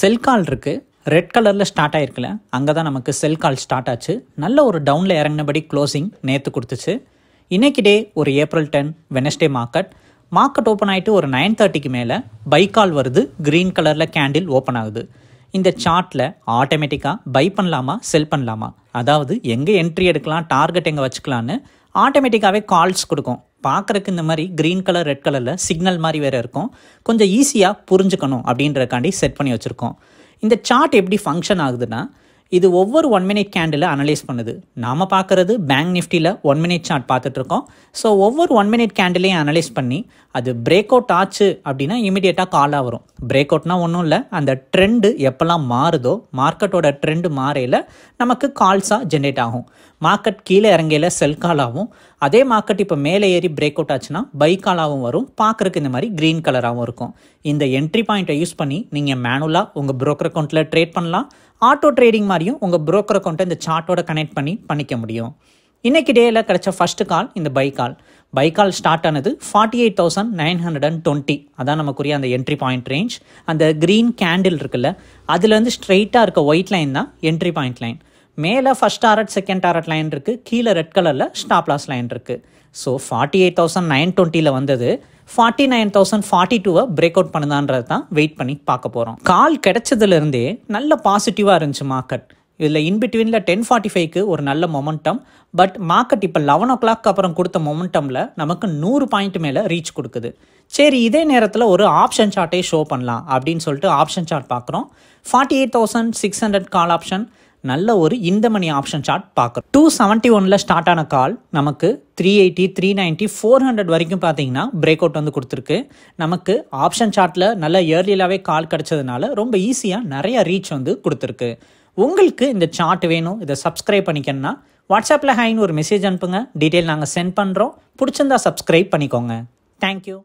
செல் கால் இருக்குது ரெட் கலரில் ஸ்டார்ட் ஆகிருக்குல்ல அங்கே தான் நமக்கு செல் கால் ஸ்டார்ட் ஆச்சு நல்ல ஒரு டவுனில் இறங்கினபடி க்ளோசிங் நேற்று கொடுத்துச்சு இன்றைக்கி டே ஒரு April ten Wednesday market market open ஆகிட்டு ஒரு நைன் தேர்ட்டிக்கு மேலே கால் வருது க்ரீன் கலரில் கேண்டில் ஓப்பன் ஆகுது இந்த சார்ட்டில் ஆட்டோமேட்டிக்காக பை பண்ணலாமா செல் பண்ணலாமா அதாவது எங்கே என்ட்ரி எடுக்கலாம் டார்கெட் எங்கே வச்சுக்கலான்னு ஆட்டோமேட்டிக்காகவே கால்ஸ் கொடுக்கும் பார்க்குறக்கு இந்த மாதிரி க்ரீன் கலர் ரெட் கலரில் சிக்னல் மாதிரி வேறு இருக்கும் கொஞ்சம் ஈஸியாக புரிஞ்சுக்கணும் அப்படின்றக்காண்டி செட் பண்ணி வச்சுருக்கோம் இந்த சார்ட் எப்படி ஃபங்க்ஷன் ஆகுதுன்னா இது ஒவ்வொரு ஒன் மினிட் கேண்டில் அனலைஸ் பண்ணுது நாம் பார்க்குறது பேங்க் நிஃப்டியில் ஒன் மினிட் சார்ட் பார்த்துட்ருக்கோம் ஸோ ஒவ்வொரு ஒன் மினிட் கேண்டிலையும் அனலைஸ் பண்ணி அது பிரேக் அவுட் ஆச்சு அப்படின்னா இமிடியேட்டாக காலாக வரும் பிரேக் அவுட்னா ஒன்றும் இல்லை அந்த ட்ரெண்டு எப்போல்லாம் மாறுதோ மார்க்கெட்டோட ட்ரெண்டு மாறையில் நமக்கு கால்ஸாக ஜென்ரேட் ஆகும் மார்க்கெட் கீழே இறங்கையில் செல் காலாகவும் அதே மார்க்கெட் இப்போ மேலே ஏறி பிரேக் அவுட் ஆச்சுன்னா பை காலாகவும் வரும் பார்க்குறக்கு இந்த மாதிரி க்ரீன் கலராகவும் இருக்கும் இந்த என்ட்ரி பாயிண்ட்டை யூஸ் பண்ணி நீங்கள் மேனுவலாக உங்கள் ப்ரோக்கர் அக்கௌண்ட்டில் ட்ரேட் பண்ணலாம் ஆட்டோ ட்ரேடிங் மாதிரியும் உங்கள் ப்ரோக்கர் அக்கௌண்ட்டை இந்த சார்ட்டோட கனெக்ட் பண்ணி பண்ணிக்க முடியும் இன்றைக்கி டேயில் கிடச்ச ஃபஸ்ட்டு கால் இந்த buy call buy call start ஆனது forty eight thousand nine hundred and twenty அதான் நமக்குரிய அந்த என்ட்ரி பாயிண்ட் ரேஞ்ச் அந்த க்ரீன் கேண்டில் இருக்குல்ல வந்து ஸ்ட்ரெயிட்டாக இருக்க ஒயிட் லைன் தான் என்ட்ரி பாயிண்ட் லைன் மேலே first target second target line இருக்குது கீழே ரெட் கலரில் ஸ்டாப் லாஸ் லைன் இருக்குது so forty eight thousand nine டுவெண்ட்டியில் வந்தது ஃபார்ட்டி நைன் தௌசண்ட் ஃபார்ட்டி டூவை பிரேக் அவுட் பண்ணுதான்றது தான் வெயிட் பண்ணி பார்க்க போகிறோம் கால் கிடைச்சதுலேருந்தே நல்ல பாசிட்டிவாக இருந்துச்சு மார்க்கெட் இதில் இன்பிட்வீனில் டென் ஃபார்ட்டி ஃபைவ்க்கு ஒரு நல்ல மொமெண்டம் பட் மார்க்கெட் இப்போ லெவன் ஓ கிளாக் அப்புறம் கொடுத்த மொமெண்டமில் நமக்கு நூறு பாயிண்ட் மேலே ரீச் கொடுக்குது சரி இதே நேரத்தில் ஒரு ஆப்ஷன் சார்ட்டே ஷோ பண்ணலாம் அப்படின்னு சொல்லிட்டு ஆப்ஷன் சார்ட் பார்க்குறோம் forty eight thousand six hundred call option நல்ல ஒரு இந்த மணி ஆப்ஷன் சார்ட் பார்க்குறோம் டூ செவன்ட்டி ஒனில் ஸ்டார்ட் ஆன கால் நமக்கு three eighty three ninety four hundred வரைக்கும் பார்த்தீங்கன்னா பிரேக் அவுட் வந்து கொடுத்துருக்கு நமக்கு ஆப்ஷன் சார்ட்டில் நல்ல இயர்லியாகவே கால் கிடச்சதுனால ரொம்ப ஈஸியாக நிறைய ரீச் வந்து கொடுத்துருக்கு உங்களுக்கு இந்த சார்ட் வேணும் இதை சப்ஸ்கிரைப் பண்ணிக்கணும்னா வாட்ஸ்அப்பில் ஹைன்னு ஒரு மெசேஜ் அனுப்புங்க டீட்டெயில் நாங்கள் சென்ட் பண்ணுறோம் பிடிச்சிருந்தா சப்ஸ்கிரைப் பண்ணிக்கோங்க தேங்க்யூ